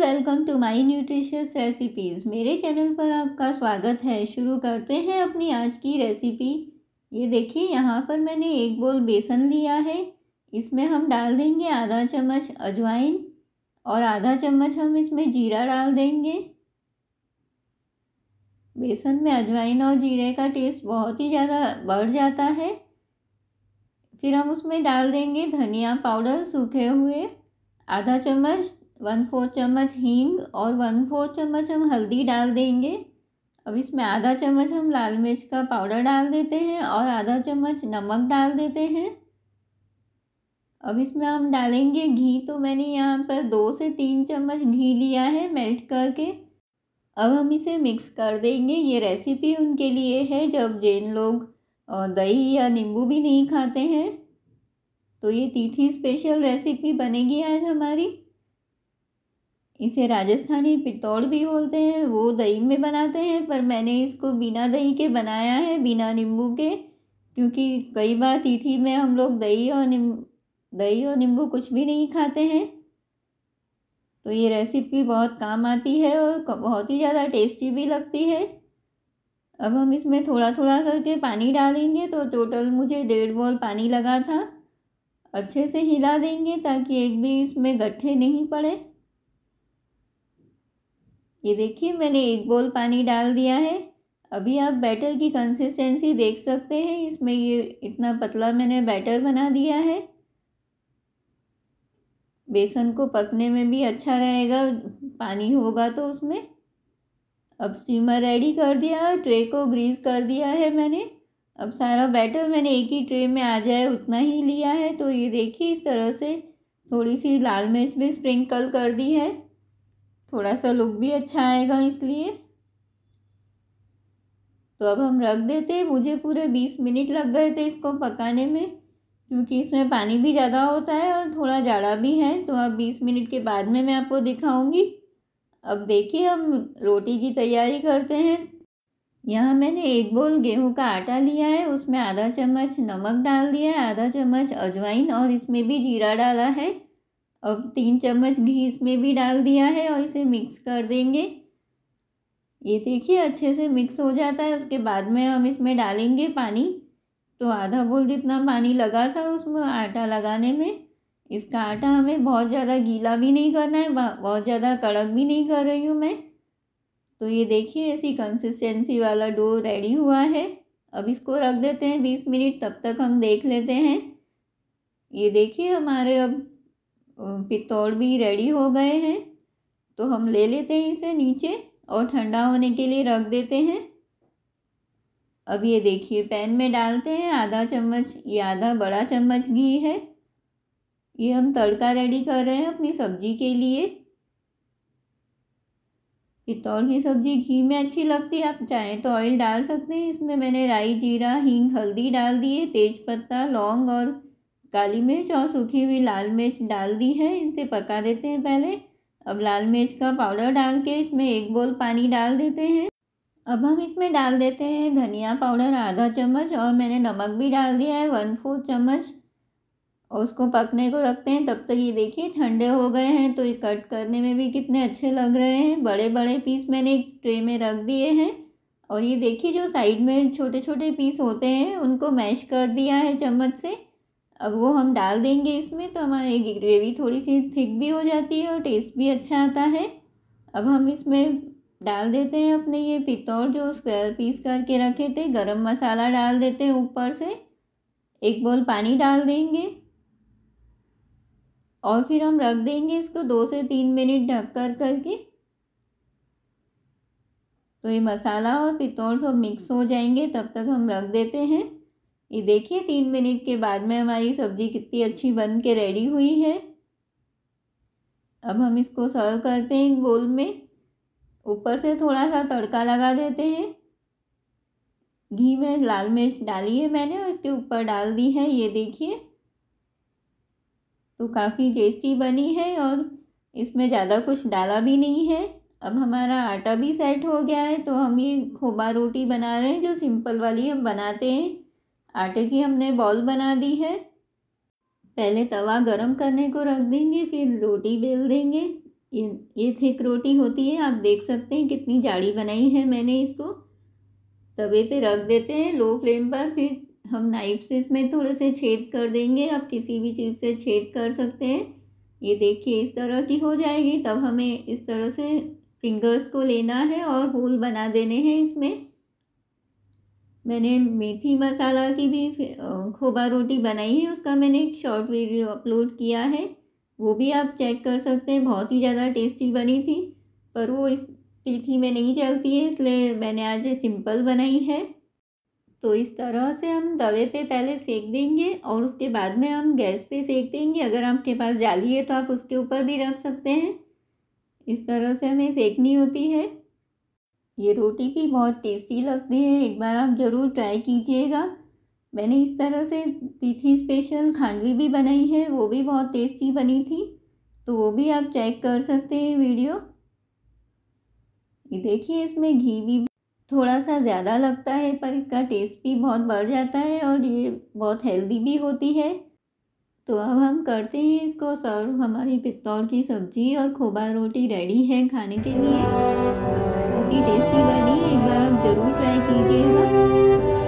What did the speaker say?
and welcome to my nutritious recipes मेरे channel पर आपका स्वागत है शुरू करते हैं अपनी आज की रेसिपी ये देखिए यहाँ पर मैंने एक बोल बेसन लिया है इसमें हम डाल देंगे आधा चम्मच अजवाइन और आधा चम्मच हम इसमें जीरा डाल देंगे बेसन में अजवाइन और जीरे का टेस्ट बहुत ही ज़्यादा बढ़ जाता है फिर हम उसमें डाल देंगे धनिया पाउडर सूखे हुए आधा चम्मच वन फोर चम्मच हींग और वन फोर चम्मच हम हल्दी डाल देंगे अब इसमें आधा चम्मच हम लाल मिर्च का पाउडर डाल देते हैं और आधा चम्मच नमक डाल देते हैं अब इसमें हम डालेंगे घी तो मैंने यहाँ पर दो से तीन चम्मच घी लिया है मेल्ट करके अब हम इसे मिक्स कर देंगे ये रेसिपी उनके लिए है जब जैन लोग दही या नींबू भी नहीं खाते हैं तो ये तीथी स्पेशल रेसिपी बनेगी आज हमारी इसे राजस्थानी पित्तौड़ भी बोलते हैं वो दही में बनाते हैं पर मैंने इसको बिना दही के बनाया है बिना नींबू के क्योंकि कई बार तिथि में हम लोग दही और दही और नींबू कुछ भी नहीं खाते हैं तो ये रेसिपी बहुत काम आती है और बहुत ही ज़्यादा टेस्टी भी लगती है अब हम इसमें थोड़ा थोड़ा करके पानी डालेंगे तो टोटल मुझे डेढ़ बॉल पानी लगा था अच्छे से हिला देंगे ताकि एक भी इसमें गट्ठे नहीं पड़े ये देखिए मैंने एक बोल पानी डाल दिया है अभी आप बैटर की कंसिस्टेंसी देख सकते हैं इसमें ये इतना पतला मैंने बैटर बना दिया है बेसन को पकने में भी अच्छा रहेगा पानी होगा तो उसमें अब स्टीमर रेडी कर दिया ट्रे को ग्रीस कर दिया है मैंने अब सारा बैटर मैंने एक ही ट्रे में आ जाए उतना ही लिया है तो ये देखिए इस तरह से थोड़ी सी लाल मिर्च भी स्प्रिंकल कर दी है थोड़ा सा लुक भी अच्छा आएगा इसलिए तो अब हम रख देते मुझे पूरे बीस मिनट लग गए थे इसको पकाने में क्योंकि इसमें पानी भी ज़्यादा होता है और थोड़ा जाड़ा भी है तो अब बीस मिनट के बाद में मैं आपको दिखाऊंगी अब देखिए हम रोटी की तैयारी करते हैं यहाँ मैंने एक बोल गेहूं का आटा लिया है उसमें आधा चम्मच नमक डाल दिया है आधा चम्मच अजवाइन और इसमें भी जीरा डाला है अब तीन चम्मच घी इसमें भी डाल दिया है और इसे मिक्स कर देंगे ये देखिए अच्छे से मिक्स हो जाता है उसके बाद में हम इसमें डालेंगे पानी तो आधा बोल जितना पानी लगा था उसमें आटा लगाने में इसका आटा हमें बहुत ज़्यादा गीला भी नहीं करना है बहुत ज़्यादा कड़क भी नहीं कर रही हूँ मैं तो ये देखिए ऐसी कंसिस्टेंसी वाला डो रेडी हुआ है अब इसको रख देते हैं बीस मिनट तब तक हम देख लेते हैं ये देखिए हमारे अब पित्तौड़ भी रेडी हो गए हैं तो हम ले लेते हैं इसे नीचे और ठंडा होने के लिए रख देते हैं अब ये देखिए पैन में डालते हैं आधा चम्मच ये आधा बड़ा चम्मच घी है ये हम तड़का रेडी कर रहे हैं अपनी सब्जी के लिए पित्तौड़ की सब्जी घी में अच्छी लगती है आप चाहें तो ऑयल डाल सकते हैं इसमें मैंने राई जीरा हींग हल्दी डाल दिए तेज़पत्ता लौंग और काली मिर्च और सूखी हुई लाल मिर्च डाल दी है इनसे पका देते हैं पहले अब लाल मिर्च का पाउडर डाल के इसमें एक बोल पानी डाल देते हैं अब हम इसमें डाल देते हैं धनिया पाउडर आधा चम्मच और मैंने नमक भी डाल दिया है वन फोर्थ चम्मच और उसको पकने को रखते हैं तब तक ये देखिए ठंडे हो गए हैं तो ये कट करने में भी कितने अच्छे लग रहे हैं बड़े बड़े पीस मैंने एक ट्रे में रख दिए हैं और ये देखिए जो साइड में छोटे छोटे पीस होते हैं उनको मैश कर दिया है चम्मच से अब वो हम डाल देंगे इसमें तो हमारी ग्रेवी थोड़ी सी थिक भी हो जाती है और टेस्ट भी अच्छा आता है अब हम इसमें डाल देते हैं अपने ये पितौर जो स्क्वायर पीस करके रखे थे गरम मसाला डाल देते हैं ऊपर से एक बोल पानी डाल देंगे और फिर हम रख देंगे इसको दो से तीन मिनट ढक कर करके तो ये मसाला और पितौर सब मिक्स हो जाएंगे तब तक हम रख देते हैं ये देखिए तीन मिनट के बाद में हमारी सब्ज़ी कितनी अच्छी बन के रेडी हुई है अब हम इसको सर्व करते हैं गोल में ऊपर से थोड़ा सा तड़का लगा देते हैं घी में लाल मिर्च डाली है मैंने और इसके ऊपर डाल दी है ये देखिए तो काफ़ी टेस्टी बनी है और इसमें ज़्यादा कुछ डाला भी नहीं है अब हमारा आटा भी सेट हो गया है तो हम ये खोबा रोटी बना रहे हैं जो सिंपल वाली हम बनाते हैं आटे की हमने बॉल बना दी है पहले तवा गरम करने को रख देंगे फिर रोटी बेल देंगे ये ये थिक रोटी होती है आप देख सकते हैं कितनी जाड़ी बनाई है मैंने इसको तवे पे रख देते हैं लो फ्लेम पर फिर हम नाइफ से इसमें थोड़े से छेद कर देंगे आप किसी भी चीज़ से छेद कर सकते हैं ये देखिए इस तरह की हो जाएगी तब हमें इस तरह से फिंगर्स को लेना है और होल बना देने हैं इसमें मैंने मेथी मसाला की भी खोबा रोटी बनाई है उसका मैंने एक शॉर्ट वीडियो अपलोड किया है वो भी आप चेक कर सकते हैं बहुत ही ज़्यादा टेस्टी बनी थी पर वो इस तिथि में नहीं चलती है इसलिए मैंने आज सिंपल बनाई है तो इस तरह से हम तवे पे पहले सेक देंगे और उसके बाद में हम गैस पे सेक देंगे अगर आपके पास जाली है तो आप उसके ऊपर भी रख सकते हैं इस तरह से हमें सेकनी होती है ये रोटी भी बहुत टेस्टी लगती है एक बार आप ज़रूर ट्राई कीजिएगा मैंने इस तरह से तिथि स्पेशल खांडवी भी बनाई है वो भी बहुत टेस्टी बनी थी तो वो भी आप चेक कर सकते हैं वीडियो ये देखिए इसमें घी भी थोड़ा सा ज़्यादा लगता है पर इसका टेस्ट भी बहुत बढ़ जाता है और ये बहुत हेल्दी भी होती है तो अब हम करते हैं इसको सर्व हमारी पित्तौर की सब्ज़ी और खोबा रोटी रेडी है खाने के लिए बहुत ही टेस्टी बनी एक बार आप ज़रूर ट्राई कीजिएगा